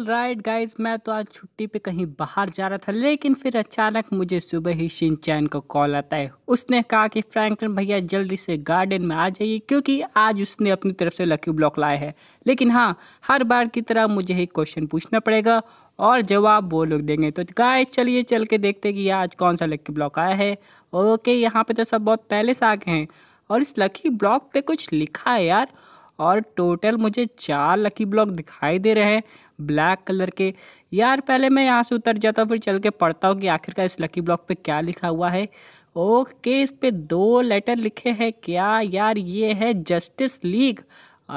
all right guys मैं तो आज छुट्टी पे कहीं बाहर जा रहा था लेकिन फिर अचानक मुझे सुबह ही चैन को कॉल आता है उसने कहा कि फ्रैंकलिन भैया जल्दी से गार्डन में आ जाइए क्योंकि आज उसने अपनी तरफ से लकी ब्लॉक लाया है लेकिन हाँ हर बार की तरह मुझे ही क्वेश्चन पूछना पड़ेगा और जवाब वो लोग देंगे तो गाय चलिए चल के देखते कि आज कौन सा लकी ब्लॉक आया है ओके यहाँ पे तो सब बहुत पहले से आ गए हैं और इस लकी ब्लॉक पे कुछ लिखा है यार और टोटल मुझे चार लकी ब्लॉक दिखाई दे रहे हैं ब्लैक कलर के यार पहले मैं यहाँ से उतर जाता हूँ फिर चल के पढ़ता हूँ कि आखिरकार इस लकी ब्लॉक पे क्या लिखा हुआ है ओके इस पे दो लेटर लिखे हैं क्या यार ये है जस्टिस लीग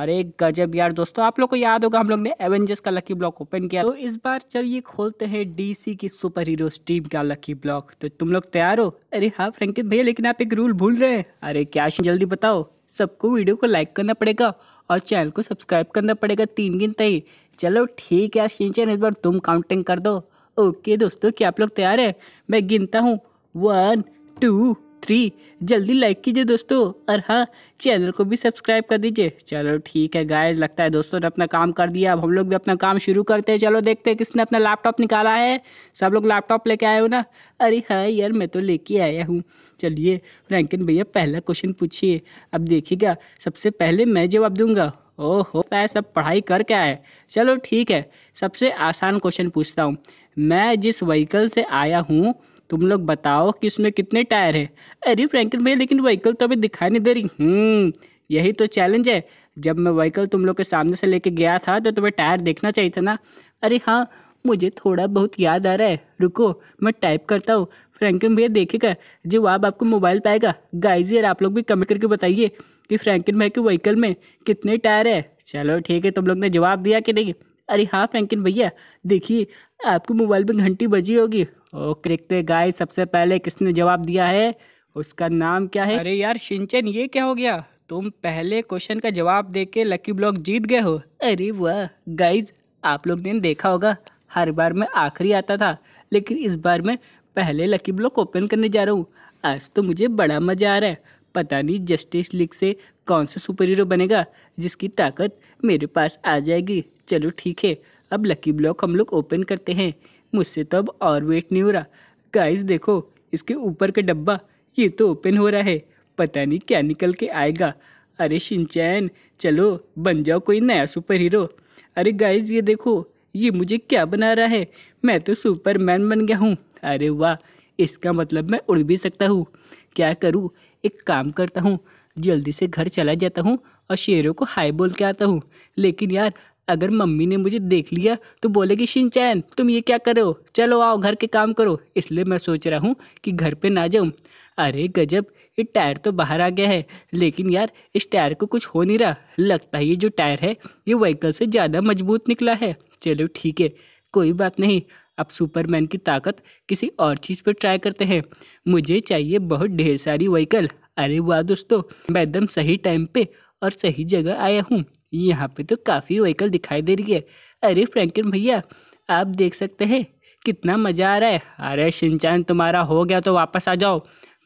अरे गजब यार दोस्तों आप लोग को याद होगा हम लोग ने एवेंजर्स का लकी ब्लॉक ओपन किया तो इस बार चलिए खोलते हैं डीसी की सुपर हीरो टीम का लकी ब्लॉक तो तुम लोग तैयार हो अरे हाँ फ्रेंकित भैया लेकिन आप एक रूल भूल रहे हैं अरे क्या जल्दी बताओ सबको वीडियो को लाइक करना पड़ेगा और चैनल को सब्सक्राइब करना पड़ेगा तीन दिन तय चलो ठीक है सिंचन इस बार तुम काउंटिंग कर दो ओके दोस्तों क्या आप लोग तैयार हैं मैं गिनता हूँ वन टू थ्री जल्दी लाइक कीजिए दोस्तों और हाँ चैनल को भी सब्सक्राइब कर दीजिए चलो ठीक है गाय लगता है दोस्तों ने अपना काम कर दिया अब हम लोग भी अपना काम शुरू करते हैं चलो देखते हैं किसने अपना लैपटॉप निकाला है सब लोग लैपटॉप लेके आए हो ना अरे हाँ यार मैं तो लेके आया हूँ चलिए रैंकिन भैया पहला क्वेश्चन पूछिए अब देखिएगा सबसे पहले मैं जवाब दूंगा ओहो है तो सब पढ़ाई कर क्या है चलो ठीक है सबसे आसान क्वेश्चन पूछता हूँ मैं जिस व्हीकल से आया हूँ तुम लोग बताओ कि उसमें कितने टायर है अरे फ्रेंकिन भैया लेकिन व्हीकल तो अभी दिखाई नहीं दे रही हम्म, यही तो चैलेंज है जब मैं व्हीकल तुम लोग के सामने से लेके गया था तो तुम्हें टायर देखना चाहिए था ना अरे हाँ मुझे थोड़ा बहुत याद आ रहा है रुको मैं टाइप करता हूँ फ्रेंकिन भैया देखेगा जवाब आपको मोबाइल पाएगा गाइज यार आप लोग भी कमेंट करके बताइए कि फ्रैंकिन भाई के व्हीकल में कितने टायर है चलो ठीक है तुम लोग ने जवाब दिया कि नहीं अरे हाँ फ्रैंकिन भैया देखिए आपके मोबाइल में घंटी बजी होगी ओके देखते गाय सबसे पहले किसने जवाब दिया है उसका नाम क्या है अरे यार शिंचन ये क्या हो गया तुम पहले क्वेश्चन का जवाब दे के लकी ब्लॉक जीत गए हो अरे वाह गाइज आप लोग ने देखा होगा हर बार मैं आखिरी आता था लेकिन इस बार मैं पहले लकी ब्लॉक ओपन करने जा रहा हूँ आज तो मुझे बड़ा मज़ा आ रहा है पता नहीं जस्टिस लीग से कौन सा सुपर हीरो बनेगा जिसकी ताकत मेरे पास आ जाएगी चलो ठीक है अब लकी ब्लॉक हम लोग ओपन करते हैं मुझसे तो अब और वेट नहीं हो रहा गाइस देखो इसके ऊपर का डब्बा ये तो ओपन हो रहा है पता नहीं क्या निकल के आएगा अरे शिनचैन चलो बन जाओ कोई नया सुपर हीरो अरे गाइस ये देखो ये मुझे क्या बना रहा है मैं तो सुपरमैन बन गया हूँ अरे वाह इसका मतलब मैं उड़ भी सकता हूँ क्या करूँ एक काम करता हूँ जल्दी से घर चला जाता हूँ और शेरों को हाय बोल के आता हूँ लेकिन यार अगर मम्मी ने मुझे देख लिया तो बोलेगी शिनचैन तुम ये क्या करो चलो आओ घर के काम करो इसलिए मैं सोच रहा हूँ कि घर पे ना जाऊँ अरे गजब ये टायर तो बाहर आ गया है लेकिन यार इस टायर को कुछ हो नहीं रहा लगता है ये जो टायर है ये व्हीकल से ज़्यादा मजबूत निकला है चलो ठीक है कोई बात नहीं अब सुपरमैन की ताकत किसी और चीज़ पर ट्राई करते हैं मुझे चाहिए बहुत ढेर सारी व्हीकल अरे वाह दोस्तों मैं एकदम सही टाइम पे और सही जगह आया हूँ यहाँ पे तो काफ़ी व्हीकल दिखाई दे रही है अरे फ्रैंकिन भैया आप देख सकते हैं कितना मज़ा आ रहा है अरे शिनचान तुम्हारा हो गया तो वापस आ जाओ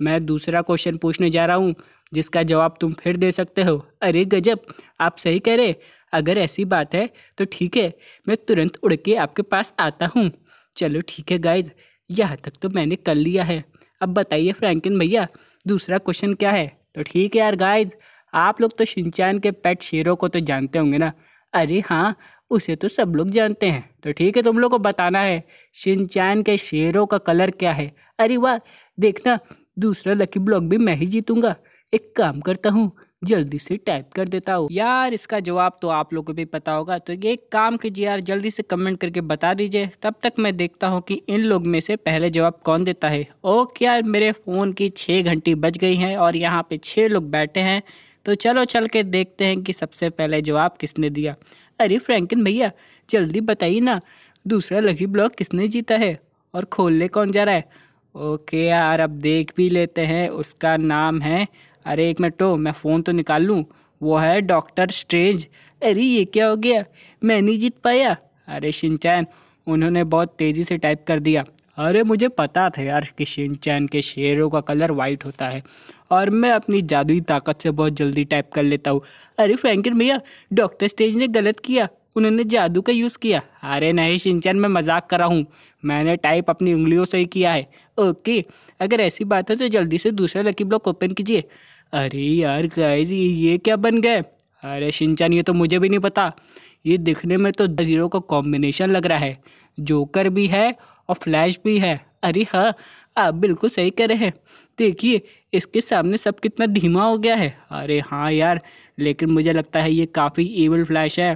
मैं दूसरा क्वेश्चन पूछने जा रहा हूँ जिसका जवाब तुम फिर दे सकते हो अरे गजब आप सही कह रहे अगर ऐसी बात है तो ठीक है मैं तुरंत उड़ के आपके पास आता हूँ चलो ठीक है गाइज यह तक तो मैंने कर लिया है अब बताइए फ्रैंकिन भैया दूसरा क्वेश्चन क्या है तो ठीक है यार गाइज आप लोग तो शिनचैन के पेट शेरों को तो जानते होंगे ना अरे हाँ उसे तो सब लोग जानते हैं तो ठीक है तुम लोग को बताना है शिनचैन के शेरों का कलर क्या है अरे वाह देखना दूसरा लकी ब्लॉक भी मैं ही जीतूँगा एक काम करता हूँ जल्दी से टाइप कर देता हूँ यार इसका जवाब तो आप लोगों को भी पता होगा तो ये काम कीजिए यार जल्दी से कमेंट करके बता दीजिए तब तक मैं देखता हूँ कि इन लोग में से पहले जवाब कौन देता है ओके यार मेरे फ़ोन की छः घंटी बज गई हैं और यहाँ पे छः लोग बैठे हैं तो चलो चल के देखते हैं कि सबसे पहले जवाब किसने दिया अरे फ्रेंकिन भैया जल्दी बताइए ना दूसरा लकी ब्लॉक किसने जीता है और खोलने कौन जा रहा है ओके यार अब देख भी लेते हैं उसका नाम है अरे एक मिनट तो मैं फ़ोन तो निकाल लूँ वो है डॉक्टर स्ट्रेंज अरे ये क्या हो गया मैं नहीं जीत पाया अरे शिनचैन उन्होंने बहुत तेज़ी से टाइप कर दिया अरे मुझे पता था यार कि शिनचैन के शेरों का कलर वाइट होता है और मैं अपनी जादुई ताकत से बहुत जल्दी टाइप कर लेता हूँ अरे फ्रेंकिन भैया डॉक्टर स्टेज ने गलत किया उन्होंने जादू का यूज़ किया अरे नहीं शिनचैन मैं मजाक कर रहा हूँ मैंने टाइप अपनी उंगलियों से ही किया है ओके अगर ऐसी बात है तो जल्दी से दूसरा लकी ब्लॉक ओपन कीजिए अरे यार गाइस ये क्या बन गए अरे शिनचान ये तो मुझे भी नहीं पता ये दिखने में तो हीरो का कॉम्बिनेशन लग रहा है जोकर भी है और फ्लैश भी है अरे हाँ आप बिल्कुल सही कह रहे हैं देखिए इसके सामने सब कितना धीमा हो गया है अरे हाँ यार लेकिन मुझे लगता है ये काफ़ी ईवल फ्लैश है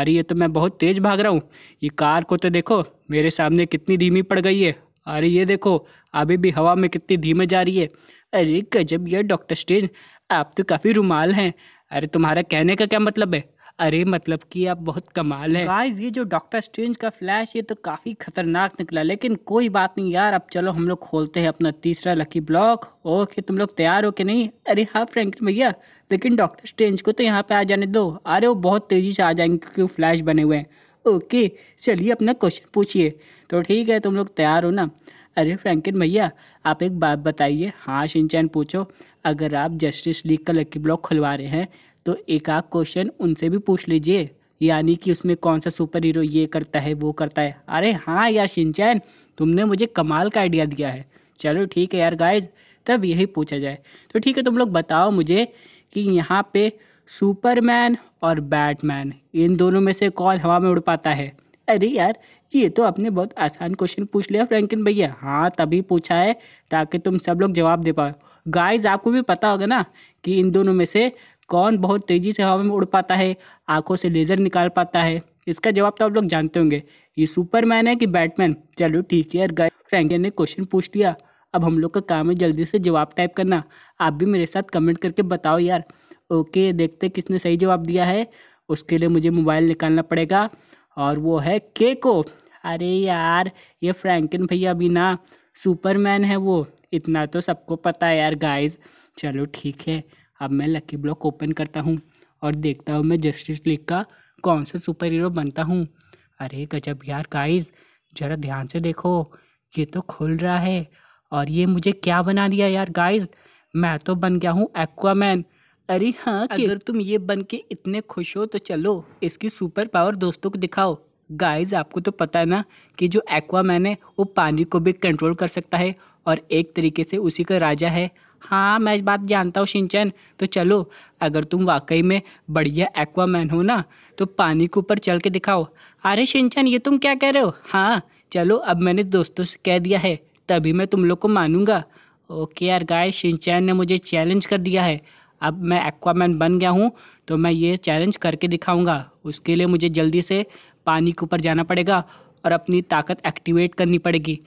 अरे ये तो मैं बहुत तेज़ भाग रहा हूँ ये कार को तो देखो मेरे सामने कितनी धीमी पड़ गई है अरे ये देखो अभी भी हवा में कितनी धीमे जा रही है अरे गजब यार डॉक्टर स्ट्रेंज आप तो काफ़ी रुमाल हैं अरे तुम्हारा कहने का क्या मतलब है अरे मतलब कि आप बहुत कमाल है गाइस ये जो डॉक्टर स्ट्रेंज का फ्लैश ये तो काफ़ी खतरनाक निकला लेकिन कोई बात नहीं यार अब चलो हम लोग खोलते हैं अपना तीसरा लकी ब्लॉक ओके तुम लोग तैयार हो कि नहीं अरे हाँ फ्रेंक भैया लेकिन डॉक्टर स्ट्रेंज को तो यहाँ पे आ जाने दो अरे वो बहुत तेज़ी से आ जाएंगे क्योंकि फ्लैश बने हुए हैं ओके चलिए अपना क्वेश्चन पूछिए तो ठीक है तुम लोग तैयार हो ना अरे फ्रैंकिन भैया आप एक बात बताइए हाँ शिनचैन पूछो अगर आप जस्टिस लीग का लकी ब्लॉक खुलवा रहे हैं तो एक आध क्वेश्चन उनसे भी पूछ लीजिए यानी कि उसमें कौन सा सुपर हीरो ये करता है वो करता है अरे हाँ यार शिनचैन तुमने मुझे कमाल का आइडिया दिया है चलो ठीक है यार गाइज तब यही पूछा जाए तो ठीक है तुम लोग बताओ मुझे कि यहाँ पे सुपरमैन और बैटमैन इन दोनों में से कौन हवा में उड़ पाता है अरे यार ये तो आपने बहुत आसान क्वेश्चन पूछ लिया फ्रैंकिन भैया हाँ तभी पूछा है ताकि तुम सब लोग जवाब दे पाओ गाइज आपको भी पता होगा ना कि इन दोनों में से कौन बहुत तेज़ी से हवा में उड़ पाता है आंखों से लेज़र निकाल पाता है इसका जवाब तो आप लोग जानते होंगे ये सुपरमैन है कि बैटमैन चलो ठीक है यार गाइज फ्रैंकिन ने क्वेश्चन पूछ लिया अब हम लोग का काम है जल्दी से जवाब टाइप करना आप भी मेरे साथ कमेंट करके बताओ यार ओके देखते किसने सही जवाब दिया है उसके लिए मुझे मोबाइल निकालना पड़ेगा और वो है केको अरे यार ये फ्रैंकन भैया भी ना सुपरमैन है वो इतना तो सबको पता है यार गाइस चलो ठीक है अब मैं लकी ब्लॉक ओपन करता हूँ और देखता हूँ मैं जस्टिस लीग का कौन सा सुपर हीरो बनता हूँ अरे गजब यार गाइस ज़रा ध्यान से देखो ये तो खुल रहा है और ये मुझे क्या बना दिया यार गाइस मैं तो बन गया हूँ एक्वामैन अरे हाँ अगर तुम ये बन के इतने खुश हो तो चलो इसकी सुपर पावर दोस्तों को दिखाओ गाइस आपको तो पता है ना कि जो एक्वामैन है वो पानी को भी कंट्रोल कर सकता है और एक तरीके से उसी का राजा है हाँ मैं इस बात जानता हूँ शिनचैन तो चलो अगर तुम वाकई में बढ़िया एक्वामैन हो ना तो पानी के ऊपर चल के दिखाओ अरे सिंचन ये तुम क्या कह रहे हो हाँ चलो अब मैंने दोस्तों से कह दिया है तभी मैं तुम लोग को मानूंगा ओके यार गाय शिनचैन ने मुझे चैलेंज कर दिया है अब मैं एक्वामैन बन गया हूँ तो मैं ये चैलेंज करके दिखाऊंगा उसके लिए मुझे जल्दी से पानी के ऊपर जाना पड़ेगा और अपनी ताकत एक्टिवेट करनी पड़ेगी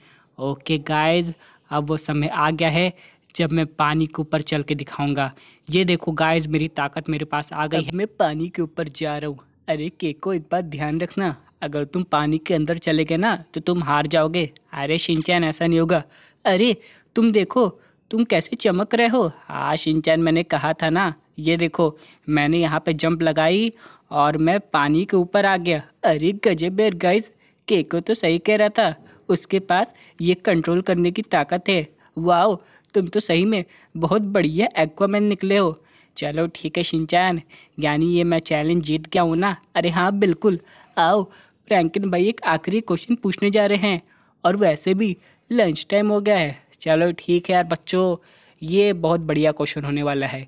ओके गाइस अब वो समय आ गया है जब मैं पानी के ऊपर चल के दिखाऊंगा ये देखो गाइस मेरी ताकत मेरे पास आ गई है मैं पानी के ऊपर जा रहा हूँ अरे केको को एक बात ध्यान रखना अगर तुम पानी के अंदर चले गए ना तो तुम हार जाओगे अरे शिनचैन ऐसा नहीं होगा अरे तुम देखो तुम कैसे चमक रहे हो हाँ शिनचैन मैंने कहा था ना ये देखो मैंने यहाँ पे जंप लगाई और मैं पानी के ऊपर आ गया अरे गजब यार गाइस केको तो सही कह रहा था उसके पास ये कंट्रोल करने की ताकत है वाओ तुम तो सही में बहुत बढ़िया एक्वामैन निकले हो चलो ठीक है शिनचान यानी ये मैं चैलेंज जीत गया हूँ ना अरे हाँ बिल्कुल आओ फ्रैंकिन भाई एक आखिरी क्वेश्चन पूछने जा रहे हैं और वैसे भी लंच टाइम हो गया है चलो ठीक है यार बच्चों ये बहुत बढ़िया क्वेश्चन होने वाला है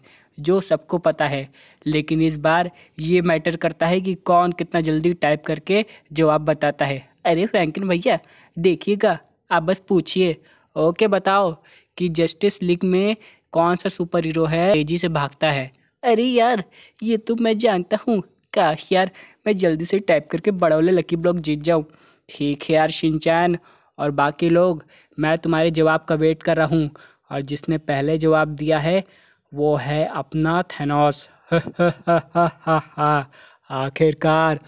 जो सबको पता है लेकिन इस बार ये मैटर करता है कि कौन कितना जल्दी टाइप करके जवाब बताता है अरे फ्रैंकिन भैया देखिएगा आप बस पूछिए ओके बताओ कि जस्टिस लीग में कौन सा सुपर हीरो है तेजी से भागता है अरे यार ये तो मैं जानता हूँ काश यार मैं जल्दी से टाइप करके बड़ा वाले लकी ब्लॉक जीत जाऊँ ठीक है यार शिनचैन और बाकी लोग मैं तुम्हारे जवाब का वेट कर रहा हूँ और जिसने पहले जवाब दिया है वो है अपना थेनोस आखिरकार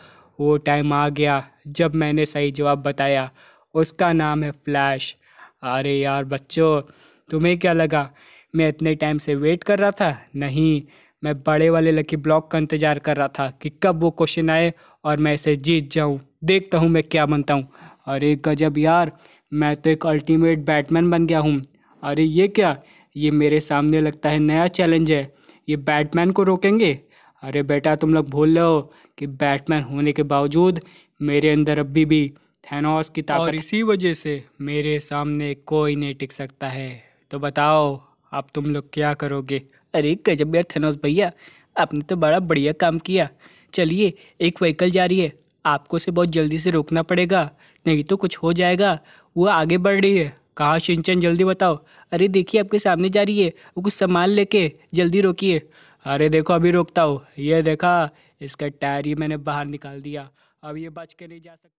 वो टाइम आ गया जब मैंने सही जवाब बताया उसका नाम है फ्लैश अरे यार बच्चों तुम्हें क्या लगा मैं इतने टाइम से वेट कर रहा था नहीं मैं बड़े वाले लकी ब्लॉक का इंतज़ार कर रहा था कि कब वो क्वेश्चन आए और मैं इसे जीत जाऊँ देखता हूँ मैं क्या बनता हूँ अरे गजब यार मैं तो एक अल्टीमेट बैटमैन बन गया हूँ अरे ये क्या ये मेरे सामने लगता है नया चैलेंज है ये बैटमैन को रोकेंगे अरे बेटा तुम लोग भूल रहे हो कि बैटमैन होने के बावजूद मेरे अंदर अभी भी थैनोस की ताकत और इसी वजह से मेरे सामने कोई नहीं टिक सकता है तो बताओ आप तुम लोग क्या करोगे अरे गजब यार थैनोस भैया आपने तो बड़ा बढ़िया काम किया चलिए एक व्हीकल जा रही है आपको से बहुत जल्दी से रोकना पड़ेगा नहीं तो कुछ हो जाएगा वो आगे बढ़ रही है कहा सिंचन जल्दी बताओ अरे देखिए आपके सामने जा रही है वो कुछ सामान लेके जल्दी रोकिए अरे देखो अभी रोकता हो ये देखा इसका टायर ही मैंने बाहर निकाल दिया अब ये बच के नहीं जा सकता